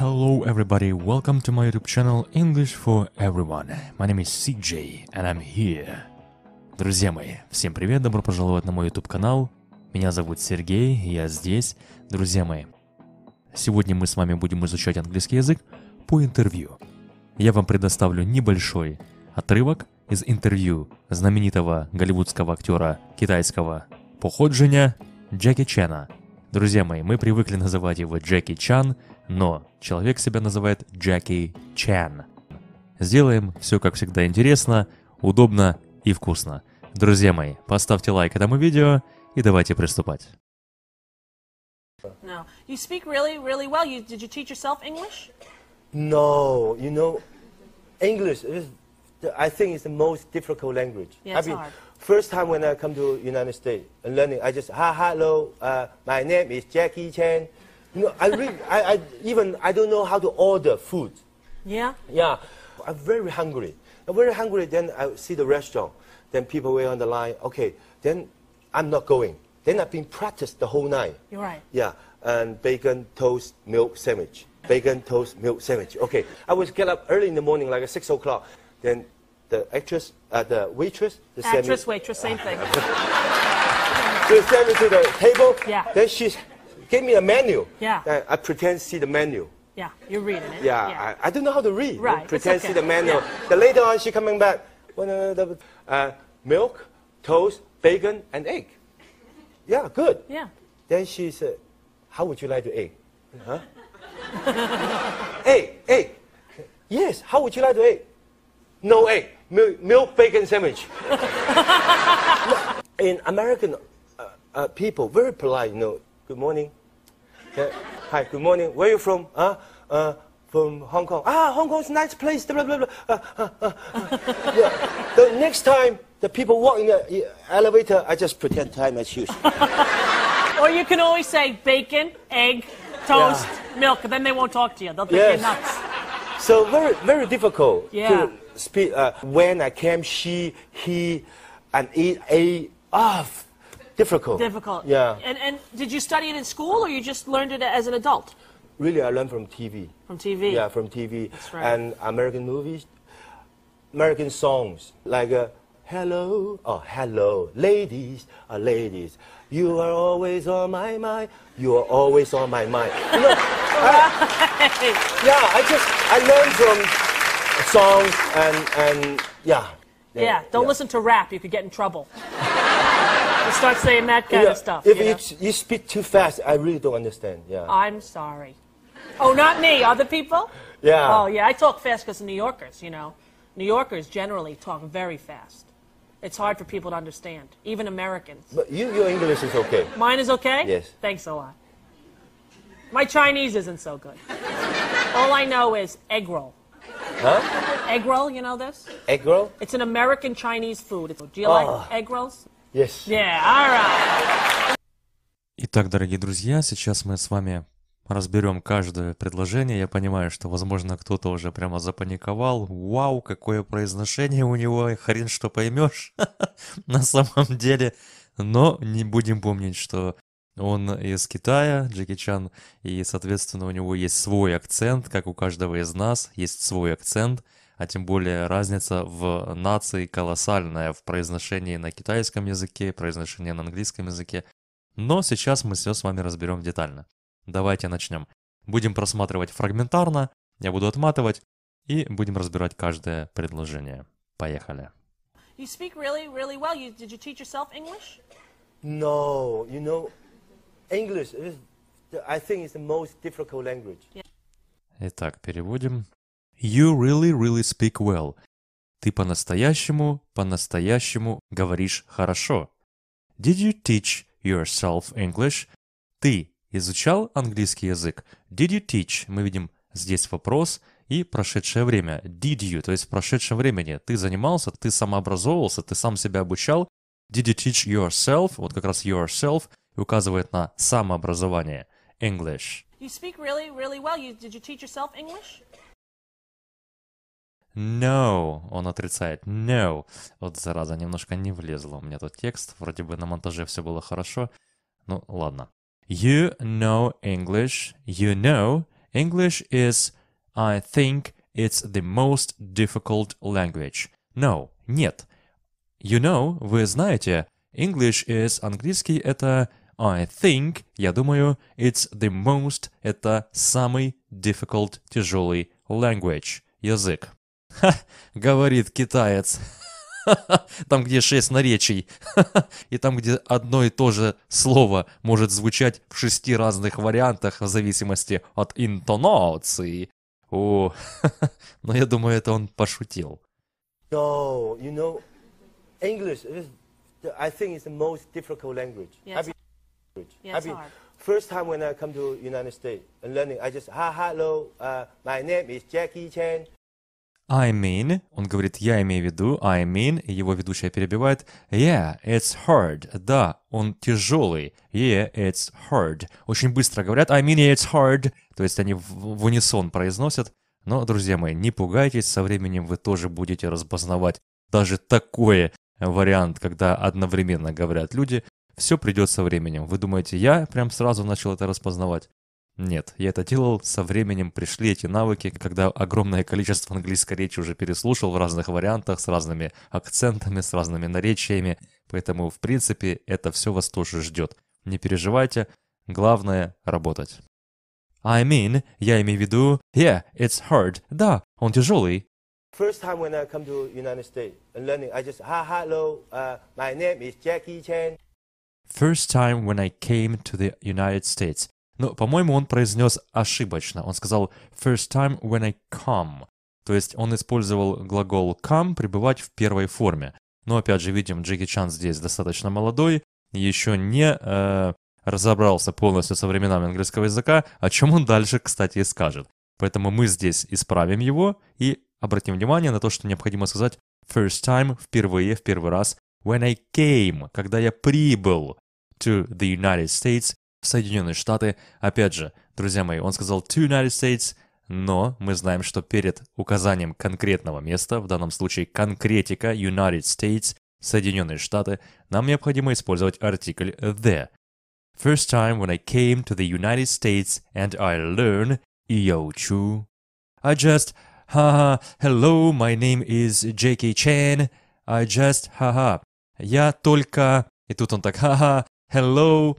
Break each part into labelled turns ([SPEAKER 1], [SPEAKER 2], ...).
[SPEAKER 1] Hello everybody, welcome to my YouTube channel English for Everyone. My name is CJ and I'm here. Друзья мои, всем привет, добро пожаловать на мой YouTube канал. Меня зовут Сергей, я здесь. Друзья мои, сегодня мы с вами будем изучать английский язык по интервью. Я вам предоставлю небольшой отрывок из интервью знаменитого голливудского актера китайского походжения Джеки Чена. Друзья мои, мы привыкли называть его Джеки Чан – но человек себя называет Джеки Чан. Сделаем все, как всегда, интересно, удобно и вкусно. Друзья мои, поставьте лайк этому видео и давайте приступать.
[SPEAKER 2] No. You speak really, really well. You, did you teach yourself English?
[SPEAKER 3] No. You know, English is, I think, is the most difficult language. Yeah, it's I mean, hard. First time when I come to United States and learning, I just, hi, hello, uh, my name is Jackie Chan. You know, I, really, I, I even I don't know how to order food. Yeah. Yeah, I'm very hungry. I'm very hungry. Then I see the restaurant. Then people were on the line. Okay. Then I'm not going. Then I've been practiced the whole night. You're right. Yeah, and bacon, toast, milk, sandwich. Bacon, toast, milk, sandwich. Okay. I would get up early in the morning, like at six o'clock. Then the actress, uh, the waitress, the actress,
[SPEAKER 2] waitress, same thing.
[SPEAKER 3] they send me to the table. Yeah. Then she gave me a menu. Yeah. I, I pretend see the menu. Yeah, you're reading it. Yeah, yeah. I, I, don't know how to read. Right. Pretend okay. see the menu. Yeah. Then later on, she coming back. Uh, uh, milk, toast, bacon, and egg. Yeah, good. Yeah. Then she said, how would you like the egg? Huh? egg, egg. Yes, how would you like the egg? No egg. Milk, milk bacon sandwich. In American uh, uh, people, very polite, you know. Good morning. Hi, good morning. Where are you from? Huh? Uh, from Hong Kong. Ah, Hong Kong's a nice place. Blah, blah, blah. Uh, uh, uh, uh, yeah. The next time the people walk in the uh, elevator, I just pretend time is huge.
[SPEAKER 2] or you can always say bacon, egg, toast, yeah. milk, and then they won't talk to you. They'll think yes. you're
[SPEAKER 3] nuts. So very, very difficult yeah. to speak. Uh, when I came, she, he, and it, a, off. Difficult. Difficult. Yeah. And,
[SPEAKER 2] and did you study it in school or you just learned it as an adult?
[SPEAKER 3] Really, I learned from TV. From TV? Yeah, from TV. That's right. And American movies, American songs, like uh, Hello, oh, hello, ladies, ladies. You are always on my mind. You are always on my mind. Look, I, yeah, I just, I learned from songs and, and yeah. Yeah,
[SPEAKER 2] don't yeah. listen to rap. You could get in trouble. start saying that kind yeah, of stuff. If
[SPEAKER 3] you, you, speak too fast, I really don't understand. Yeah.
[SPEAKER 2] I'm sorry. Oh, not me. Other people? Yeah. Oh, yeah. I talk fast because New Yorkers, you know. New Yorkers generally talk very fast. It's hard for people to understand, even Americans.
[SPEAKER 3] But you, your English is okay. Mine
[SPEAKER 2] is okay? Yes. Thanks a lot. My Chinese isn't so good. All I know is egg roll. Huh? Egg roll, you know this? Egg roll? It's an American Chinese food. Do you oh. like ah. egg rolls?
[SPEAKER 3] Yes. Yeah,
[SPEAKER 2] alright.
[SPEAKER 1] Итак, дорогие друзья, сейчас мы с вами разберем каждое предложение. Я понимаю, что, возможно, кто-то уже прямо запаниковал. Вау, какое произношение у него, хрен что поймешь на самом деле. Но не будем помнить, что он из Китая, Джеки Чан, и, соответственно, у него есть свой акцент, как у каждого из нас, есть свой акцент – а тем более разница в нации колоссальная в произношении на китайском языке, произношении на английском языке. Но сейчас мы все с вами разберем детально. Давайте начнем. Будем просматривать фрагментарно, я буду отматывать, и будем разбирать каждое предложение. Поехали.
[SPEAKER 2] You speak really, really well. You, did you teach yourself English?
[SPEAKER 3] No, you know, English is, I think, is the most difficult language.
[SPEAKER 1] Итак, переводим. You really, really speak well. Ты по-настоящему, по-настоящему говоришь хорошо. Did you teach yourself English? Ты изучал английский язык? Did you teach? Мы видим здесь вопрос и прошедшее время. Did you, то есть в прошедшем времени. Ты занимался, ты самообразовывался, ты сам себя обучал. Did you teach yourself? Вот как раз yourself указывает на самообразование. English.
[SPEAKER 2] You speak really, really well. You, did you teach yourself English?
[SPEAKER 1] No, он отрицает. No. Вот зараза, немножко не влезло у меня тут текст. Вроде бы на монтаже все было хорошо. Ну, ладно. You know English. You know English is, I think, it's the most difficult language. No, нет. You know, вы знаете, English is, английский это I think, я думаю, it's the most, это самый difficult, тяжелый language, язык. Ха, говорит китаец. Там, где шесть наречий. И там, где одно и то же слово может звучать в шести разных вариантах в зависимости от интонации. О, но я думаю, это он пошутил.
[SPEAKER 3] So, you know, English is, I think, is the most difficult language. Yes. I've been, language. Yes, I've been, hard. First time when I come to United States and learning, I just, hi, hello, uh, my name is Jackie Chan.
[SPEAKER 1] I mean, он говорит, я имею в виду, I mean, и его ведущая перебивает, yeah, it's hard, да, он тяжелый, yeah, it's hard. Очень быстро говорят, I mean, it's hard, то есть они в, в унисон произносят. Но, друзья мои, не пугайтесь, со временем вы тоже будете распознавать даже такой вариант, когда одновременно говорят люди. Все придет со временем. Вы думаете, я прям сразу начал это распознавать? Нет, я это делал, со временем пришли эти навыки, когда огромное количество английской речи уже переслушал в разных вариантах, с разными акцентами, с разными наречиями, поэтому, в принципе, это все вас тоже ждет. Не переживайте, главное – работать. I mean, я имею в виду, yeah, it's hard, да, он тяжелый.
[SPEAKER 3] First time when I come to United States and learning, I just, hi, hello, uh, my name is Jackie Chan.
[SPEAKER 1] First time when I came to the United States, но, по-моему, он произнес ошибочно. Он сказал «first time when I come». То есть он использовал глагол «come» пребывать в первой форме. Но опять же, видим, Джеки Чан здесь достаточно молодой, еще не э, разобрался полностью со временами английского языка, о чем он дальше, кстати, и скажет. Поэтому мы здесь исправим его и обратим внимание на то, что необходимо сказать first time, впервые, в первый раз, when I came, когда я прибыл to the United States Соединенные Штаты. Опять же, друзья мои, он сказал to United States, но мы знаем, что перед указанием конкретного места, в данном случае конкретика United States, Соединенные Штаты, нам необходимо использовать артикль the. First time when I came to the United States and I learned Iouchu. I just, haha, hello, my name is J.K. Chan. I just, haha, я только... И тут он так, haha, hello,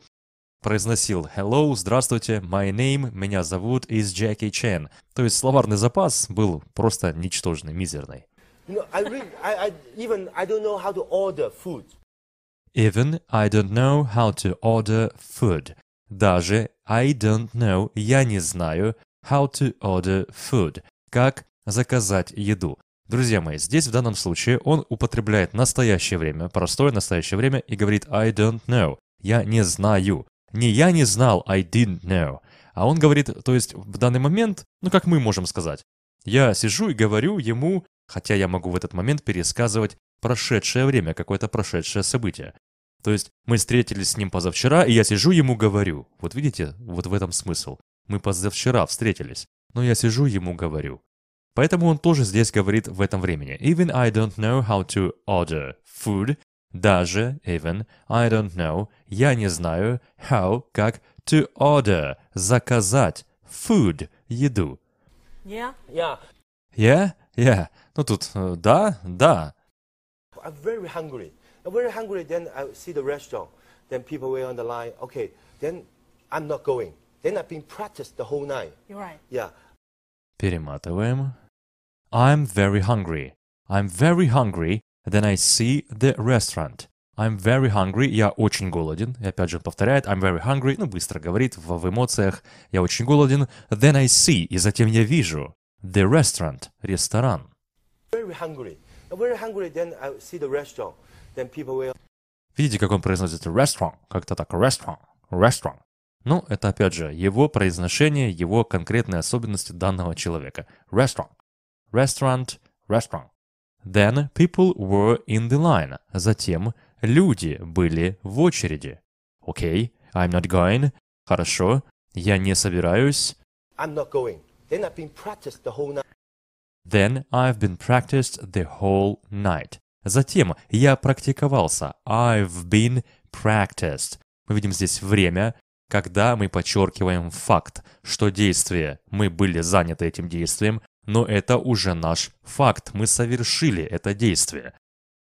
[SPEAKER 1] произносил «Hello, здравствуйте, my name, меня зовут, is Jackie Chan». То есть словарный запас был просто ничтожный, мизерный.
[SPEAKER 3] No, I really, I, I, even I don't know how to order food.
[SPEAKER 1] Even I don't know how to order food. Даже I don't know, я не знаю, how to order food. Как заказать еду. Друзья мои, здесь в данном случае он употребляет настоящее время, простое настоящее время и говорит I don't know, я не знаю. Не я не знал, I didn't know. А он говорит, то есть в данный момент, ну как мы можем сказать, я сижу и говорю ему, хотя я могу в этот момент пересказывать прошедшее время, какое-то прошедшее событие. То есть мы встретились с ним позавчера, и я сижу ему говорю. Вот видите, вот в этом смысл. Мы позавчера встретились, но я сижу ему говорю. Поэтому он тоже здесь говорит в этом времени. Even I don't know how to order food даже, even, I don't know, я не знаю, how, как, to order, заказать, food, еду.
[SPEAKER 3] Yeah? Yeah.
[SPEAKER 1] Yeah? Yeah. Ну тут э, да, да.
[SPEAKER 3] I'm very hungry. I'm very hungry, then I see the restaurant. Then people were on the line. Okay, then I'm not going. Then I've been practiced the whole night. You're right. Yeah.
[SPEAKER 1] Перематываем. I'm very hungry. I'm very hungry. Then I see the restaurant. I'm very hungry. Я очень голоден. И опять же он повторяет. I'm very hungry. Ну, быстро говорит в, в эмоциях. Я очень голоден. Then I see. И затем я вижу. The restaurant. Ресторан.
[SPEAKER 3] Very hungry. Very hungry. Then I see the restaurant. Then people will...
[SPEAKER 1] Видите, как он произносит restaurant? Как-то так. Restaurant. Restaurant. Ну, это опять же его произношение, его конкретные особенности данного человека. Restaurant. Restaurant. Restaurant. Then people were in the line. Затем люди были в очереди. Okay, I'm not going. Хорошо, я не собираюсь. I'm
[SPEAKER 3] not going. Then I've been practiced the whole night.
[SPEAKER 1] Then I've been practiced the whole night. Затем я практиковался. I've been practiced. Мы видим здесь время, когда мы подчеркиваем факт, что действие, мы были заняты этим действием, но это уже наш факт, мы совершили это действие.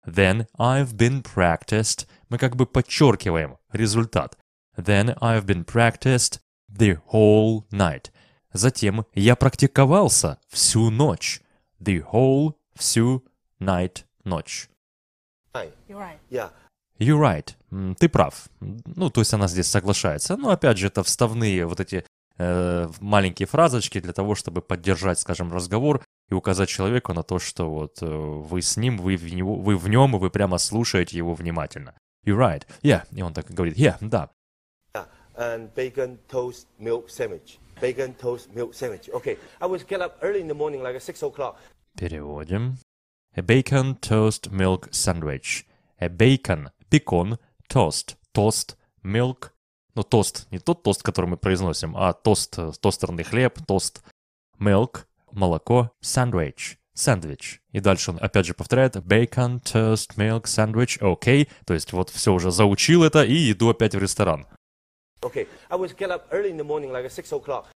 [SPEAKER 1] Then I've been practiced, мы как бы подчеркиваем результат. Then I've been practiced the whole night. Затем я практиковался всю ночь. The whole, всю, night, ночь.
[SPEAKER 3] You're right. Yeah.
[SPEAKER 1] You're right. Ты прав. Ну, то есть она здесь соглашается. Но опять же, это вставные вот эти Э, маленькие фразочки для того, чтобы поддержать, скажем, разговор и указать человеку на то, что вот э, вы с ним, вы в, него, вы в нем, и вы прямо слушаете его внимательно. You're right. Yeah. И он так говорит. Yeah, да.
[SPEAKER 3] And bacon toast milk sandwich. Bacon toast milk sandwich. Okay. I was get up early in the morning, like at six o'clock.
[SPEAKER 1] Переводим. A bacon toast milk sandwich. A bacon. Бекон. Toast. Toast. Milk ну, тост, не тот тост, который мы произносим, а тост, э, тостерный хлеб, тост, milk, молоко, сэндвич, сэндвич. И дальше он опять же повторяет bacon, toast, milk, sandwich, окей. Okay. То есть вот все уже заучил это и иду опять в ресторан.
[SPEAKER 3] Okay, I was get up early in the morning, like at six o'clock.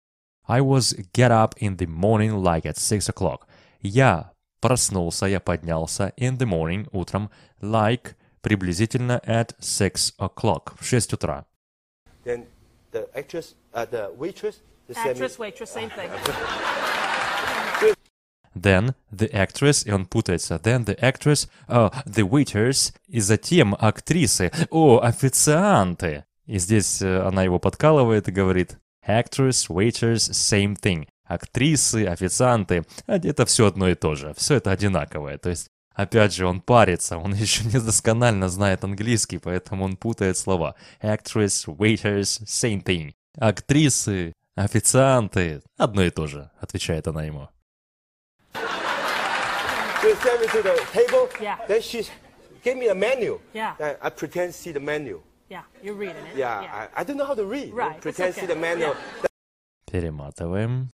[SPEAKER 1] I was get up in the morning, like at six o'clock. Я проснулся, я поднялся in the morning, утром, like, приблизительно at six o'clock, в 6 утра.
[SPEAKER 3] Then the actress, uh, the waitress, the Actress, waitress, same thing.
[SPEAKER 1] Then the actress, и он путается. Then the actress, uh, the waiters, и затем актрисы. О, официанты! И здесь э, она его подкалывает и говорит actress, waiters, same thing. Актрисы, официанты, это все одно и то же, все это одинаковое. То есть Опять же, он парится, он еще не досконально знает английский, поэтому он путает слова. Actress, waiters, same thing. Актрисы, официанты, одно и то же, отвечает она ему.
[SPEAKER 3] Table, yeah. Then she gave me a menu. Yeah. I pretend to see the menu.
[SPEAKER 2] Yeah, you're reading
[SPEAKER 3] it. Yeah, yeah. I, I don't know how to read. Right. Pretend okay. see the menu. Yeah.
[SPEAKER 1] Перематываем.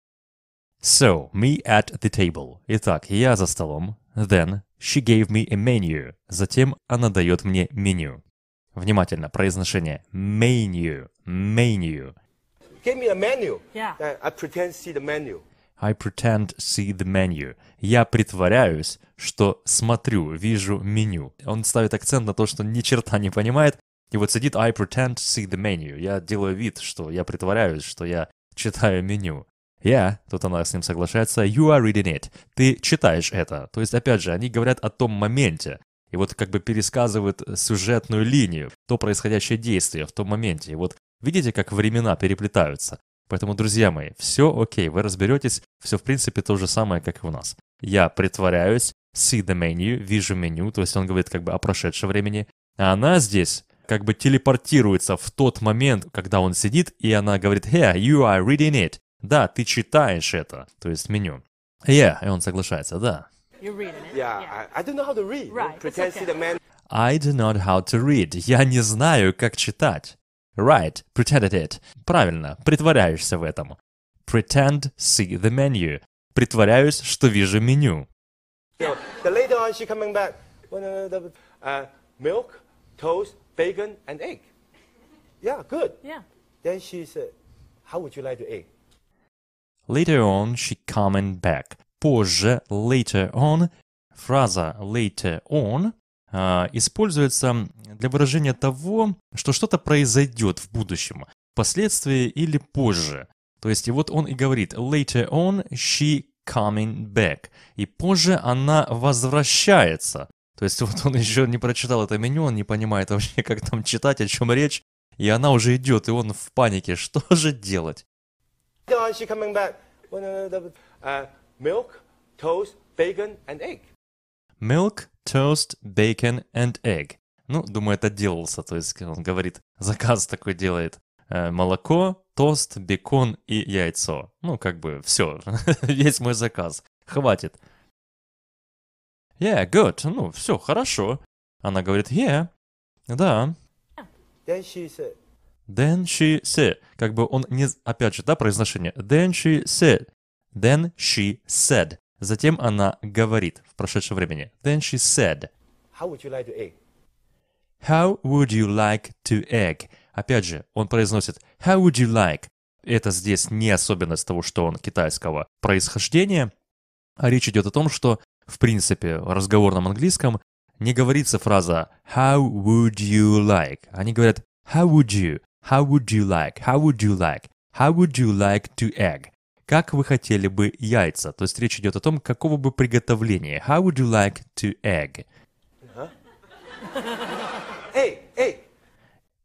[SPEAKER 1] So, me at the table. Итак, я за столом. Then she gave me a menu. Затем она дает мне меню. Внимательно, произношение menu, menu.
[SPEAKER 3] Give me a menu. Yeah. I pretend see the menu.
[SPEAKER 1] I pretend see the menu. Я притворяюсь, что смотрю, вижу меню. Он ставит акцент на то, что ни черта не понимает. И вот сидит I pretend see the menu. Я делаю вид, что я притворяюсь, что я читаю меню. Я, тут она с ним соглашается, you are reading it. Ты читаешь это. То есть, опять же, они говорят о том моменте. И вот как бы пересказывают сюжетную линию, то происходящее действие в том моменте. И вот видите, как времена переплетаются. Поэтому, друзья мои, все окей, вы разберетесь, все в принципе то же самое, как и у нас. Я притворяюсь, see the menu, вижу меню, то есть он говорит как бы о прошедшем времени. А она здесь как бы телепортируется в тот момент, когда он сидит, и она говорит, here, you are reading it. Да, ты читаешь это, то есть меню. Yeah, и он соглашается, да.
[SPEAKER 3] I do
[SPEAKER 1] not know how to read. Я не знаю, как читать. Right, pretended it. Правильно, притворяешься в этом. Pretend see the menu. Притворяюсь, что вижу меню.
[SPEAKER 3] You later on she coming back. Uh, milk, toast, bacon, and egg. Yeah, good. Yeah. Then she said, how would you like the egg?
[SPEAKER 1] Later on she coming back. Позже, later on, фраза later on а, используется для выражения того, что что-то произойдет в будущем, впоследствии или позже. То есть, и вот он и говорит «later on she coming back». И позже она возвращается. То есть, вот он еще не прочитал это меню, он не понимает вообще, как там читать, о чем речь. И она уже идет, и он в панике, что же делать?
[SPEAKER 3] Now she coming back. Uh, milk, toast, bacon and egg.
[SPEAKER 1] Milk, toast, bacon and egg. Ну, думаю, это делался, то есть он говорит, заказ такой делает. Э, молоко, тост, бекон и яйцо. Ну, как бы все, весь мой заказ. Хватит. Yeah, good. Ну, все, хорошо. Она говорит, yeah, да.
[SPEAKER 3] Then she said,
[SPEAKER 1] Дэнши се. Как бы он не... Опять же, да, произношение. Дэнши се. Then she said. Затем она говорит в прошедшем времени. Then she said.
[SPEAKER 3] How would you like to egg?
[SPEAKER 1] How would you like to egg? Опять же, он произносит how would you like. Это здесь не особенность того, что он китайского происхождения. А речь идет о том, что в принципе в разговорном английском не говорится фраза how would you like. Они говорят how would you. How would you like? How would you like? How would you like to egg? Как вы хотели бы яйца? То есть речь идет о том, какого бы приготовления. How would you like to egg?
[SPEAKER 3] Huh? Hey, hey.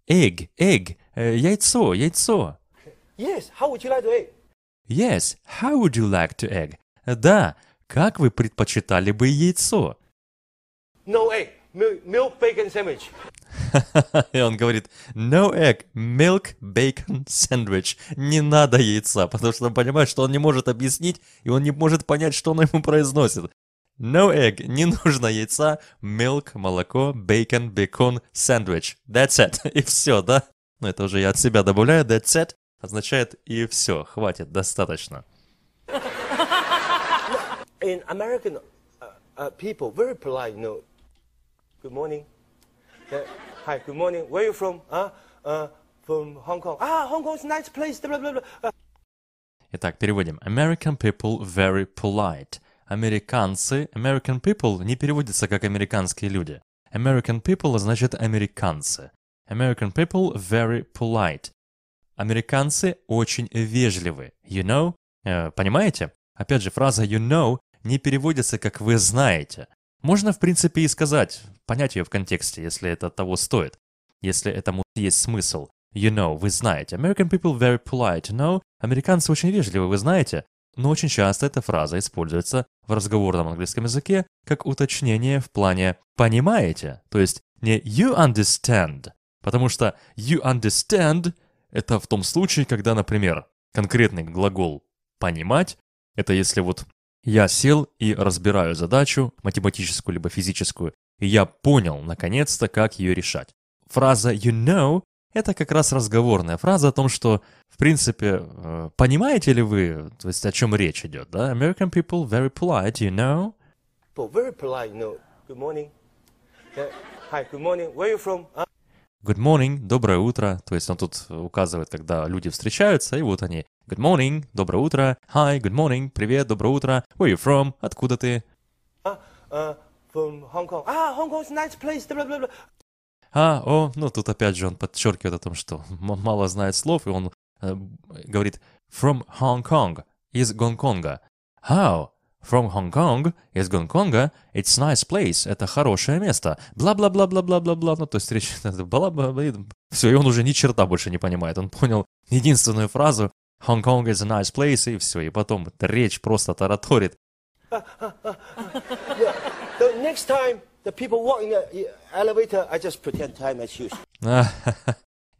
[SPEAKER 1] Egg, egg. Э, яйцо, яйцо.
[SPEAKER 3] Yes, how would you like to egg?
[SPEAKER 1] Yes, how would you like to egg? Да, как вы предпочитали бы яйцо?
[SPEAKER 3] No egg, milk, milk bacon sandwich.
[SPEAKER 1] И он говорит, no egg, milk, bacon, sandwich. Не надо яйца, потому что он понимает, что он не может объяснить, и он не может понять, что он ему произносит. No egg, не нужно яйца, milk, молоко, bacon, бекон, sandwich. That's it. И все, да? Ну, это уже я от себя добавляю. That's it означает и все, хватит, достаточно.
[SPEAKER 3] In American uh, uh, people very polite, you know. Good morning. Hi, good morning. Where are you from? Uh, uh, from Hong Kong. Ah, Hong Kong's a nice place. Blah, blah, blah.
[SPEAKER 1] Итак, переводим. American people very polite. Американцы, American people не переводится как американские люди. American people значит американцы. American people very polite. Американцы очень вежливы. You know? Э, понимаете? Опять же, фраза you know не переводится как вы знаете. Можно, в принципе, и сказать понять ее в контексте, если это того стоит, если этому есть смысл. You know, вы знаете. American people very polite, you know? Американцы очень вежливы, вы знаете? Но очень часто эта фраза используется в разговорном английском языке как уточнение в плане «понимаете», то есть не «you understand», потому что «you understand» — это в том случае, когда, например, конкретный глагол «понимать» — это если вот я сел и разбираю задачу, математическую либо физическую, я понял, наконец-то, как ее решать. Фраза «you know» — это как раз разговорная фраза о том, что, в принципе, э, понимаете ли вы, то есть о чем речь идет, да? American people very polite, you know?
[SPEAKER 3] But very polite, you know. Good morning. Hi, good morning. Where you from? Huh?
[SPEAKER 1] Good morning, доброе утро. То есть он тут указывает, когда люди встречаются, и вот они. Good morning, доброе утро. Hi, good morning, привет, доброе утро. Where you from? Откуда ты? Uh, uh,
[SPEAKER 3] from Hong Kong. Ah, Hong Kong's a nice place. Blah, blah, blah.
[SPEAKER 1] А, о, ну тут опять же он подчеркивает о том, что мало знает слов, и он э, говорит from Hong Kong из Гонконга. How? From Hong Kong из Гонконга, it's nice place, это хорошее место. Бла-бла-бла-бла-бла-бла-бла. Ну, то есть речь была бла Все, и он уже ни черта больше не понимает. Он понял единственную фразу Hong Kong is a nice place, и все. И потом речь просто тараторит.
[SPEAKER 3] Yeah. The next time the people walk in the elevator, I just pretend time as usual.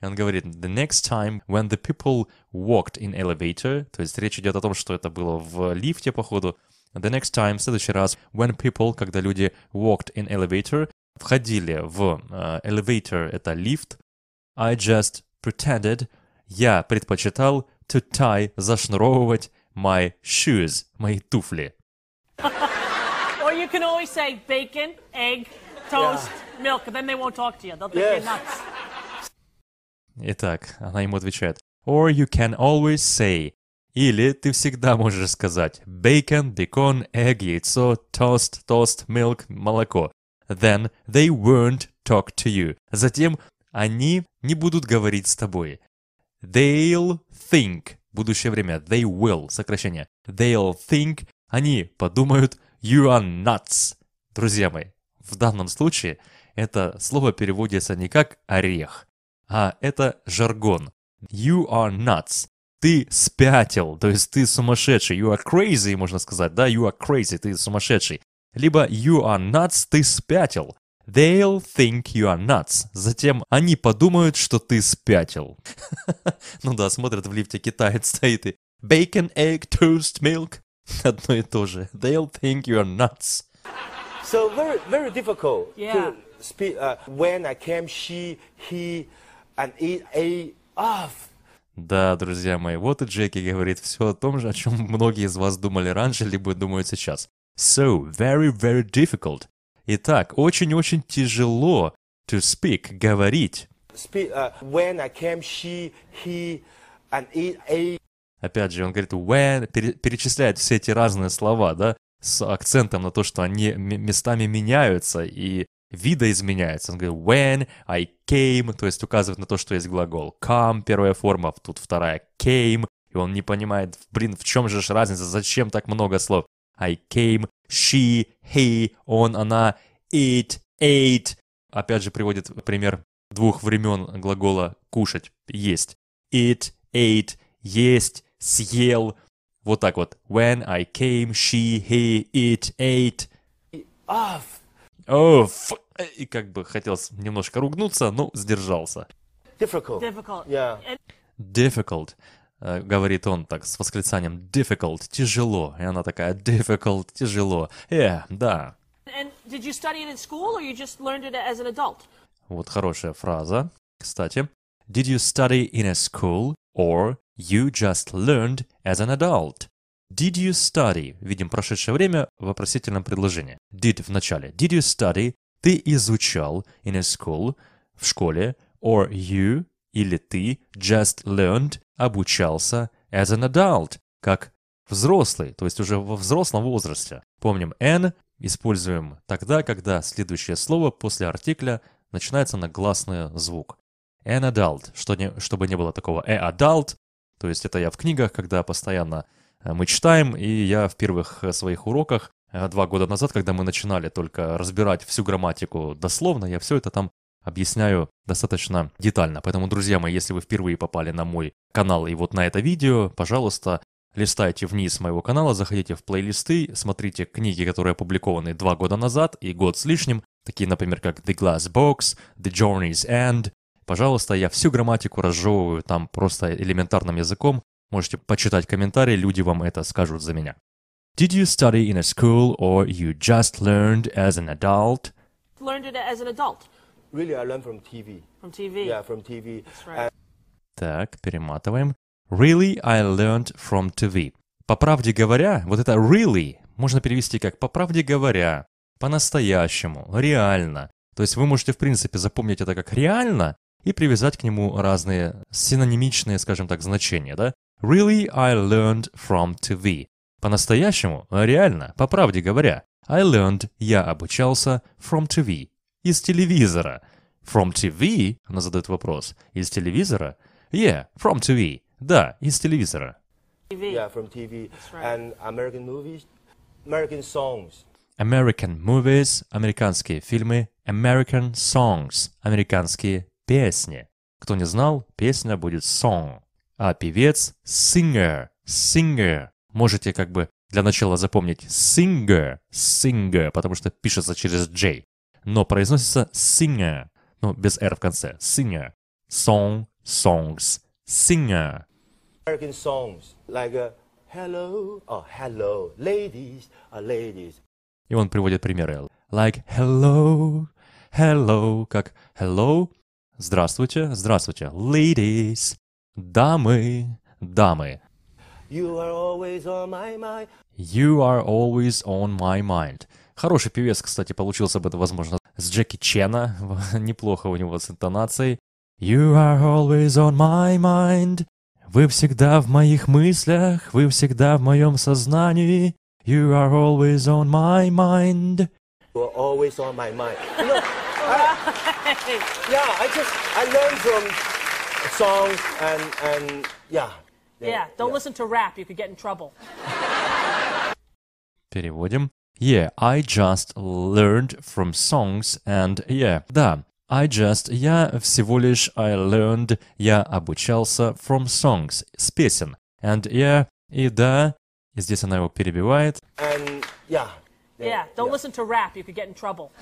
[SPEAKER 1] Он говорит, the next time when the people walked in elevator, то есть речь идет о том, что это было в лифте, походу, the next time, в следующий раз, when people, когда люди walked in elevator, входили в uh, elevator, это лифт, I just pretended, я предпочитал to tie, зашнуровывать my shoes, мои туфли.
[SPEAKER 2] You can always say bacon, egg, toast, yeah. milk, and then they won't talk to you. They'll think yes. you're nuts.
[SPEAKER 1] Итак, она ему отвечает. Or you can always say. Или ты всегда можешь сказать bacon, бекон, egg, яйцо, toast, toast, milk, молоко. Then they won't talk to you. Затем они не будут говорить с тобой. They'll think. Будущее время. They will. Сокращение. They'll think. Они подумают. You are nuts. Друзья мои, в данном случае это слово переводится не как орех, а это жаргон. You are nuts. Ты спятил, то есть ты сумасшедший. You are crazy, можно сказать, да? You are crazy, ты сумасшедший. Либо you are nuts, ты спятил. They'll think you are nuts. Затем они подумают, что ты спятил. ну да, смотрят в лифте китаец стоит и Bacon, egg, toast, milk одно и то же. They'll think you're nuts.
[SPEAKER 3] So very, very difficult yeah. to speak. Uh, when I came, she, he, and it, a, of.
[SPEAKER 1] Да, друзья мои, вот и Джеки говорит все о том же, о чем многие из вас думали раньше, либо думают сейчас. So, very, very difficult. Итак, очень-очень тяжело to speak, говорить.
[SPEAKER 3] Speak, uh, when I came, she, he, and it, a...
[SPEAKER 1] Опять же, он говорит when, перечисляет все эти разные слова, да, с акцентом на то, что они местами меняются и вида изменяются. Он говорит when, I came, то есть указывает на то, что есть глагол come, первая форма, а тут вторая came, и он не понимает, блин, в чем же разница, зачем так много слов. I came, she, he, он, она, it, ate. Опять же приводит пример двух времен глагола кушать, есть. It, ate, есть, съел. Вот так вот. When I came, she, he, it, ate. Off. Off. Oh, и как бы хотелось немножко ругнуться, но сдержался.
[SPEAKER 3] Difficult. Difficult. Yeah.
[SPEAKER 1] Difficult. Э, говорит он так с восклицанием difficult, тяжело. И она такая difficult, тяжело. yeah да. Вот хорошая фраза. Кстати, did you study in a school or you just learned as an adult. Did you study? Видим прошедшее время в вопросительном предложении. Did в начале. Did you study? Ты изучал in a school, в школе. Or you или ты just learned, обучался as an adult, как взрослый, то есть уже во взрослом возрасте. Помним an используем тогда, когда следующее слово после артикля начинается на гласный звук. An adult, чтобы не было такого a adult, то есть это я в книгах, когда постоянно э, мы читаем, и я в первых э, своих уроках э, два года назад, когда мы начинали только разбирать всю грамматику дословно, я все это там объясняю достаточно детально. Поэтому, друзья мои, если вы впервые попали на мой канал и вот на это видео, пожалуйста, листайте вниз моего канала, заходите в плейлисты, смотрите книги, которые опубликованы два года назад и год с лишним, такие, например, как The Glass Box, The Journey's End, Пожалуйста, я всю грамматику разжевываю там просто элементарным языком. Можете почитать комментарии, люди вам это скажут за меня. Did you study in a school or you just learned as an adult?
[SPEAKER 3] Learned it as an adult. Really, I learned from TV. From TV? Yeah, from TV. That's right.
[SPEAKER 1] Так, перематываем. Really, I learned from TV. По правде говоря, вот это really можно перевести как по правде говоря, по-настоящему, реально. То есть вы можете, в принципе, запомнить это как реально, и привязать к нему разные синонимичные, скажем так, значения, да? Really, I learned from TV. По-настоящему, реально, по правде говоря, I learned, я обучался from TV, из телевизора. From TV? Она задает вопрос. Из телевизора? Yeah, from TV. Да, из телевизора.
[SPEAKER 3] TV. Yeah, from TV. Right. And American movies, American songs.
[SPEAKER 1] American movies, американские фильмы, American songs, американские песни. Кто не знал, песня будет song, а певец singer, singer. Можете как бы для начала запомнить singer, singer, потому что пишется через J, но произносится singer, ну, без R в конце, singer. Song, songs, singer.
[SPEAKER 3] American songs, like a hello, or hello, ladies, or ladies.
[SPEAKER 1] И он приводит примеры. Like hello, hello, как hello, Здравствуйте, здравствуйте. Ladies, дамы, дамы.
[SPEAKER 3] You are always on my mind.
[SPEAKER 1] You are always on my mind. Хороший певец, кстати, получился бы это, возможно, с Джеки Чена. Неплохо у него с интонацией. You are always on my mind. Вы всегда в моих мыслях, вы всегда в моем сознании. You are always on my mind.
[SPEAKER 3] You are always on my mind. I, yeah, I just I learned from songs and and yeah.
[SPEAKER 2] Yeah, yeah don't yeah. listen to rap. You could get in trouble.
[SPEAKER 1] Переводим. Yeah, I just learned from songs and yeah. Да, I just, я всего лишь I learned, я обучался from songs, с песен. And yeah, и да, и здесь она его перебивает.
[SPEAKER 3] And yeah.
[SPEAKER 2] Yeah, yeah don't yeah. listen to rap, you could get in trouble.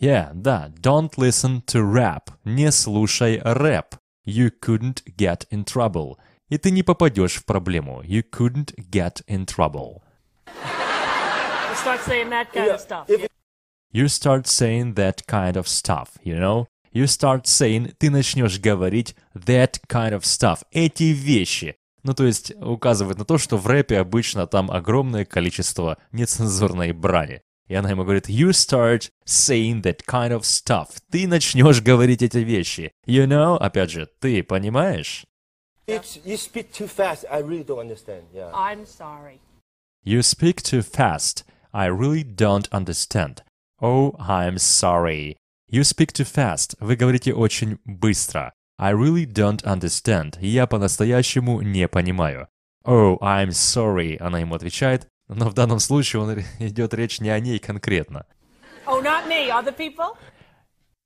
[SPEAKER 1] Yeah, да, don't listen to rap. Не слушай рэп. You couldn't get in trouble. И ты не попадешь в проблему. You couldn't get in trouble.
[SPEAKER 2] You start saying that kind yeah. of stuff.
[SPEAKER 1] You start saying that kind of stuff, you know? You start saying, ты начнешь говорить that kind of stuff, эти вещи. Ну, то есть, указывает на то, что в рэпе обычно там огромное количество нецензурной брани. И она ему говорит, you start saying that kind of stuff. Ты начнешь говорить эти вещи. You know, опять же, ты понимаешь?
[SPEAKER 3] It's, you speak too fast. I really don't understand. Yeah. I'm sorry.
[SPEAKER 1] You speak too fast. I really don't understand. Oh, I'm sorry. You speak too fast. Вы говорите очень быстро. I really don't understand. Я по-настоящему не понимаю. Oh, I'm sorry. Она ему отвечает. Но в данном случае он, идет речь не о ней конкретно.
[SPEAKER 2] Oh, not me, other people?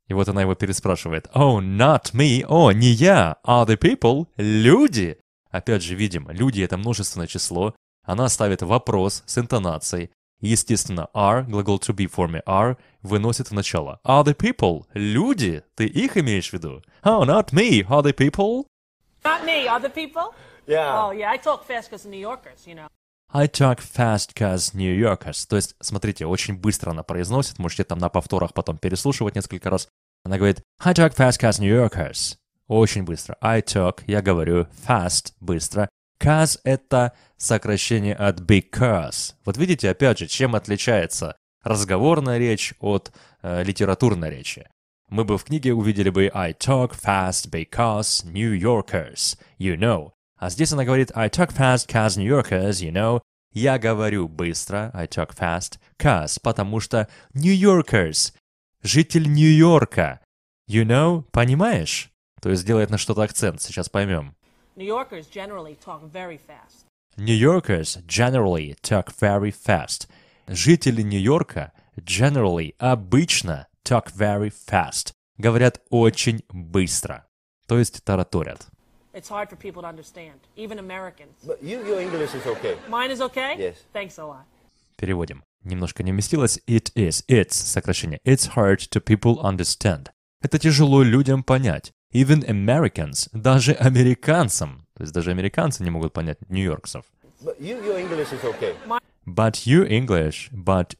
[SPEAKER 1] И вот она его переспрашивает. Oh, not me, о, oh, не я, other people, люди. Опять же, видим, люди — это множественное число. Она ставит вопрос с интонацией. Естественно, are, глагол to be в форме are, выносит в начало. Other people, люди, ты их имеешь в виду? Oh, not me, other people.
[SPEAKER 2] Not me, other people? Yeah. Oh, yeah, I talk fast because New Yorkers, you know.
[SPEAKER 1] I talk fast cause New Yorkers. То есть, смотрите, очень быстро она произносит, можете там на повторах потом переслушивать несколько раз. Она говорит I talk fast cause New Yorkers. Очень быстро. I talk, я говорю fast, быстро. Cause — это сокращение от because. Вот видите, опять же, чем отличается разговорная речь от э, литературной речи. Мы бы в книге увидели бы I talk fast because New Yorkers, you know. А здесь она говорит I talk fast cause New Yorkers, you know. Я говорю быстро, I talk fast, cause, потому что New Yorkers, житель Нью-Йорка, you know, понимаешь? То есть делает на что-то акцент, сейчас поймем.
[SPEAKER 2] New Yorkers generally talk very fast.
[SPEAKER 1] New Yorkers generally talk very fast. Жители Нью-Йорка generally, обычно, talk very fast. Говорят очень быстро, то есть тараторят.
[SPEAKER 2] It's hard for people to understand, even Americans. But you, your English is okay. Mine is okay? Yes. Thanks a
[SPEAKER 1] lot. Переводим. Немножко не вместилось. It is. It's. Сокращение. It's hard to people understand. Это тяжело людям понять. Even Americans. Даже американцам. То есть даже американцы не могут понять нью-йоркцев.
[SPEAKER 3] But you, your English is okay. My...
[SPEAKER 1] But you English. But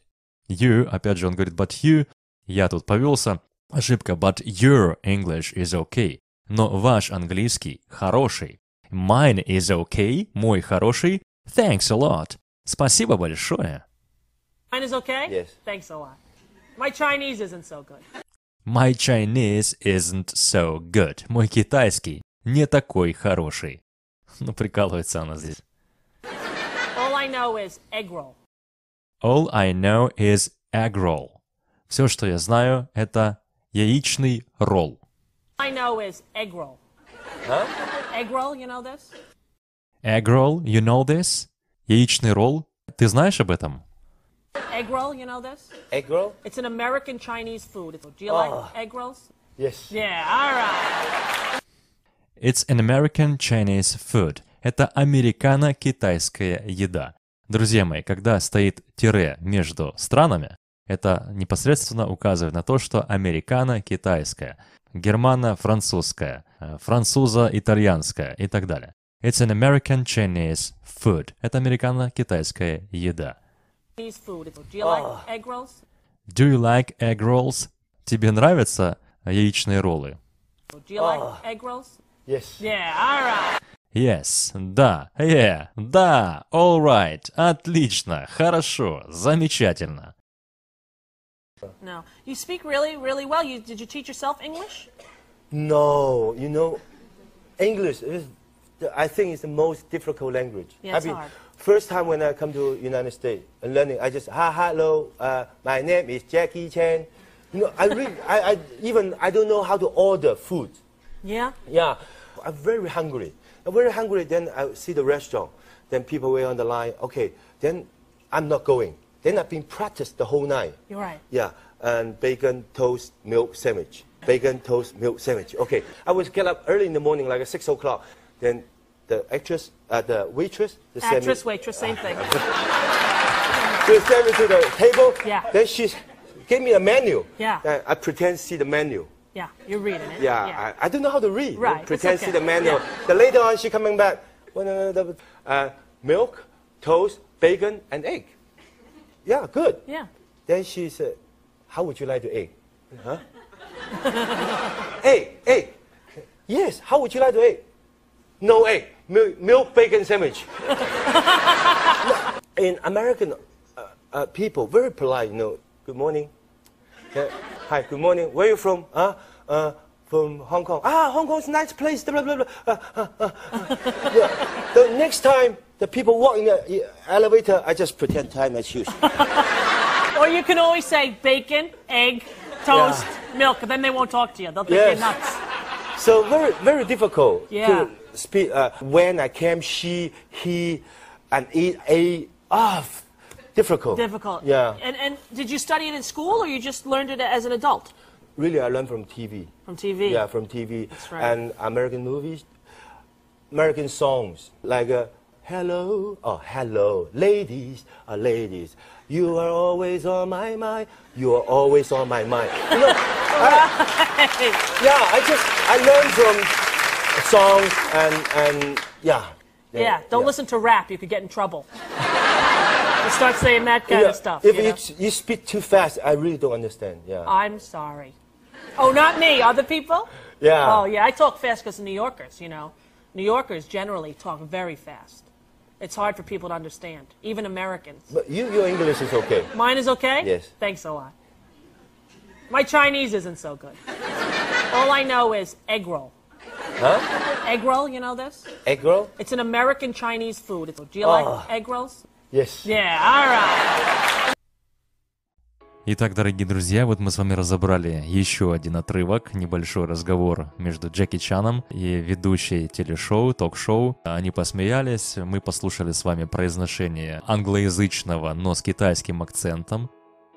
[SPEAKER 1] you. Опять же он говорит but you. Я тут повелся. Ошибка. But your English is okay. Но ваш английский хороший. Mine is okay, мой хороший. Thanks a lot. Спасибо большое.
[SPEAKER 2] Mine is okay? Yes. Thanks a lot. My Chinese isn't so good.
[SPEAKER 1] My Chinese isn't so good. Мой китайский не такой хороший. Ну, прикалывается она здесь.
[SPEAKER 2] All I know is egg roll.
[SPEAKER 1] All I know is egg roll. Все, что я знаю, это яичный ролл.
[SPEAKER 2] I know is egg roll. Huh? Egg roll, you know this?
[SPEAKER 1] Egg roll, you know this? Яичный ролл. Ты знаешь об этом?
[SPEAKER 2] Egg roll, you know this? Egg roll? It's an American Chinese food. Do you oh. like egg rolls? Yes. Yeah, all right.
[SPEAKER 1] It's an American Chinese food. Это американо-китайская еда. Друзья мои, когда стоит тире между странами, это непосредственно указывает на то, что американо-китайская германо-французская, э, французо-итальянская и так далее. It's an American Chinese food. Это американо-китайская еда. Do you like egg rolls? Тебе нравятся яичные роллы? Yes, да, yeah, да, all right, отлично, хорошо, замечательно.
[SPEAKER 2] No. You speak really, really well. You, did you teach yourself English?
[SPEAKER 3] No. You know, English is, I think, is the most difficult language. Yeah, it's I mean, hard. First time when I come to United States and learning, I just, hi, hello, uh, my name is Jackie Chan. You know, I, really, I, I even, I don't know how to order food. Yeah? Yeah. I'm very hungry. I'm very hungry, then I see the restaurant. Then people were on the line. Okay, then I'm not going. Then I've been practiced the whole night. You're right. Yeah, and bacon, toast, milk sandwich. Bacon, toast, milk sandwich. Okay, I would get up early in the morning, like at 6 o'clock. Then the actress, uh, the waitress, the Actress, sandwich,
[SPEAKER 2] waitress, same thing.
[SPEAKER 3] she sent me to the table. Yeah. Then she gave me a menu. Yeah. Uh, I pretend see the menu. Yeah, you're reading it. Yeah, yeah. I, I, don't know how to read. Right. I pretend okay. see the menu. Yeah. Then later on, she coming back. Uh, milk, toast, bacon, and egg. Yeah, good. Yeah. Then she said, how would you like to egg? Huh? egg, egg. Yes, how would you like to egg? No egg, milk, milk bacon sandwich. In American uh, uh, people, very polite, you know, good morning. hi, good morning. Where are you from? Uh, uh, from Hong Kong. Ah, Hong Kong's a nice place. Blah, blah, blah. Uh, uh, uh. uh. yeah. The next time the people walk in the uh, elevator, I just pretend time as usual.
[SPEAKER 2] or you can always say bacon, egg, toast, yeah. milk, and then they won't talk to you. They'll think yes. you're
[SPEAKER 3] nuts. So very, very difficult yeah. to speak. Uh, when I came, she, he, and it, a, off. Ah, difficult. Difficult. Yeah.
[SPEAKER 2] And, and did you study it in school, or you just learned it as an adult?
[SPEAKER 3] Really, I learned from TV. From TV? Yeah, from TV. Right. And American movies, American songs, like... Uh, Hello, oh, hello, ladies, oh, ladies. You are always on my mind. You are always on my mind. You know, I, yeah, I just, I learned from songs and, and yeah. Yeah, yeah
[SPEAKER 2] don't yeah. listen to rap. You could get in trouble.
[SPEAKER 3] you
[SPEAKER 2] start saying that kind yeah, of stuff. If you, know?
[SPEAKER 3] you speak too fast, I really don't understand, yeah.
[SPEAKER 2] I'm sorry. Oh, not me, other people? Yeah. Oh, yeah, I talk fast because New Yorkers, you know. New Yorkers generally talk very fast it's hard for people to understand, even Americans.
[SPEAKER 3] But you, your English is okay.
[SPEAKER 2] Mine is okay? Yes. Thanks a lot. My Chinese isn't so good. All I know is egg roll.
[SPEAKER 3] Huh?
[SPEAKER 2] Egg roll, you know this? Egg roll? It's an American Chinese food. Do you oh. like ah. egg rolls?
[SPEAKER 3] Yes. Yeah,
[SPEAKER 2] all right.
[SPEAKER 1] Итак, дорогие друзья, вот мы с вами разобрали еще один отрывок, небольшой разговор между Джеки Чаном и ведущей телешоу, ток-шоу. Они посмеялись, мы послушали с вами произношение англоязычного, но с китайским акцентом.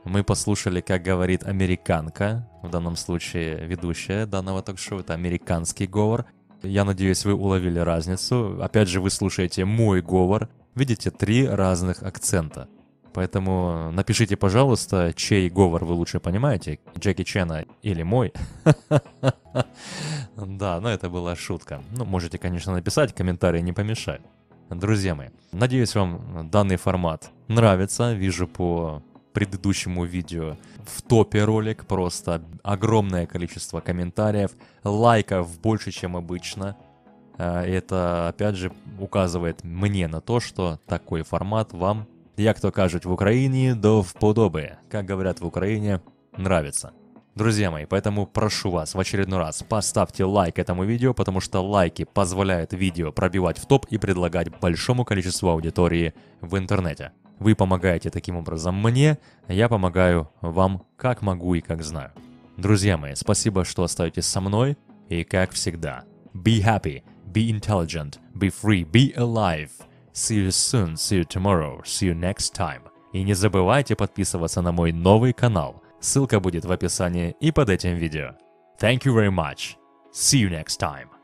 [SPEAKER 1] Мы послушали, как говорит американка, в данном случае ведущая данного ток-шоу, это американский говор. Я надеюсь, вы уловили разницу. Опять же, вы слушаете мой говор. Видите, три разных акцента. Поэтому напишите, пожалуйста, чей говор вы лучше понимаете, Джеки Чена или мой. Да, но это была шутка. Ну, можете, конечно, написать, комментарии не помешают. Друзья мои, надеюсь, вам данный формат нравится. Вижу по предыдущему видео в топе ролик просто огромное количество комментариев, лайков больше, чем обычно. Э, это, опять же, указывает мне на то, что такой формат вам як то кажуть в Украине, до вподобы. Как говорят в Украине, нравится. Друзья мои, поэтому прошу вас в очередной раз поставьте лайк этому видео, потому что лайки позволяют видео пробивать в топ и предлагать большому количеству аудитории в интернете. Вы помогаете таким образом мне, а я помогаю вам как могу и как знаю. Друзья мои, спасибо, что остаетесь со мной, и как всегда, be happy, be intelligent, be free, be alive. See you soon, see you tomorrow, see you next time. И не забывайте подписываться на мой новый канал. Ссылка будет в описании и под этим видео. Thank you very much. See you next time.